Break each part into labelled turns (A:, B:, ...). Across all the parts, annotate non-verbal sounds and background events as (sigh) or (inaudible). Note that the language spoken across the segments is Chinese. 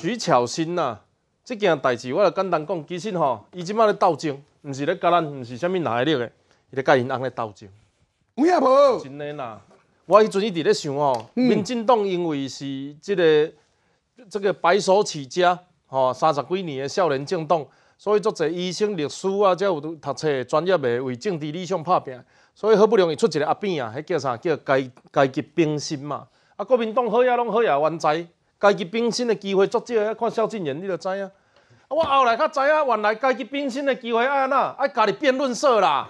A: 徐巧芯呐，这件代志我也简单讲，其实吼，伊即摆咧斗争，毋是咧甲咱，毋是啥物来历个，伊咧甲因翁咧斗争。有影无？真诶啦。我迄阵伊伫咧想吼，民进党因为是即个即个白手起家吼，三十几年的少年政党，所以足侪医生、律师啊，才有读册专业诶，为政治理想拍拼，所以好不容易出一个阿扁啊，迄叫啥？叫阶阶级冰心嘛。啊，国民党好也拢好也，冤哉。家己变身的机会足少，看萧敬仁，你就知影。我后来才知影，原来家己变身的机会爱安那，爱家己辩论社啦。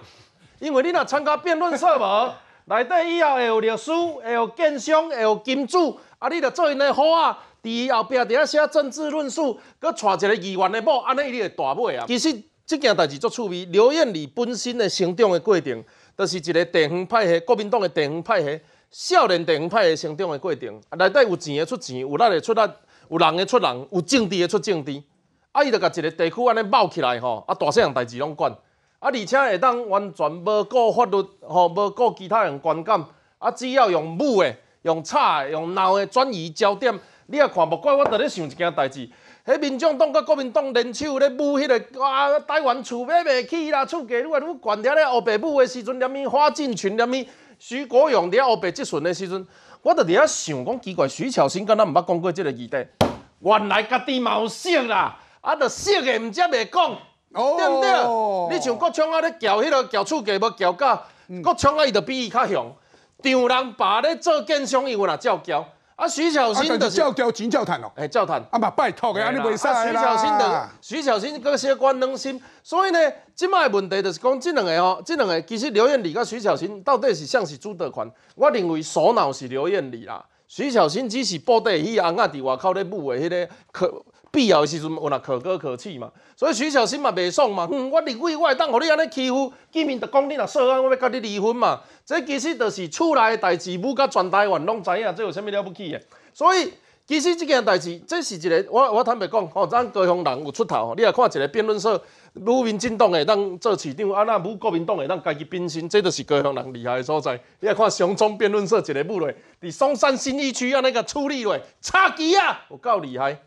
A: 因为你若参加辩论社无，内 (laughs) 底以后会有律师，会有鉴商，会有金主，啊，你著做因的好啊。在后壁在写政治论述，佮带一个议员的某，安尼你会大卖啊。其实这件代志足趣味，刘燕理本身的成长的过程，就是一个地方派系，国民党的地方派系。少年地方派的成长的过程，内底有钱的出钱，有力的出力，有人的出人，有政治的出政治。啊，伊就甲一个地区安尼闹起来吼，啊，大些人代志拢管。啊，而且会当完全无顾法律，吼，无顾其他人观感。啊，只要用武的，用吵的，用闹的转移焦点。你也看，不怪我伫咧想一件代志。迄民众党甲国民党联手咧武迄个，啊，台湾厝买袂起啦，厝价愈来愈悬，了咧乌白母的时阵，连伊花进群连伊。徐国勇在湖北接顺的时阵，我到伫遐想，讲奇怪，徐巧生敢若毋捌讲过即个议题，原来家己毛色啦，啊，着色的毋接袂讲，对毋对？你像郭强啊咧撬迄落撬厝级要撬教，郭强啊伊着比伊较强，丈人爸咧做经商伊有哪照撬。啊，徐小新的照掉钱照赚哦，哎，照赚。啊嘛，拜托个，安尼袂使徐小新的徐小新个些官能心，所以呢，即卖问题就是讲，即两个哦，即两个其实刘艳丽甲徐小新到底是像是朱德权？我认为首脑是刘艳丽啦，徐小新只是包底戏，阿个伫外口咧舞的迄个可必要的时阵，我那可歌可泣嘛，所以徐小新嘛未爽嘛，我认为我会当互你安尼欺负，见面就讲你若涉案，我要甲你离婚嘛。这其实就是厝内代志，母甲全台湾拢知影，这有虾米了不起的？所以其实这件代志，这是一个我我坦白讲，吼，咱高雄人有出头。你也看一个辩论社，女民进党的当做市长，啊，那母国民党的当家己变身，这就是高雄人厉害的所在。你也看雄中辩论社，一个部内，伫松山新义区要那个处理嘞，差几啊，有够厉害。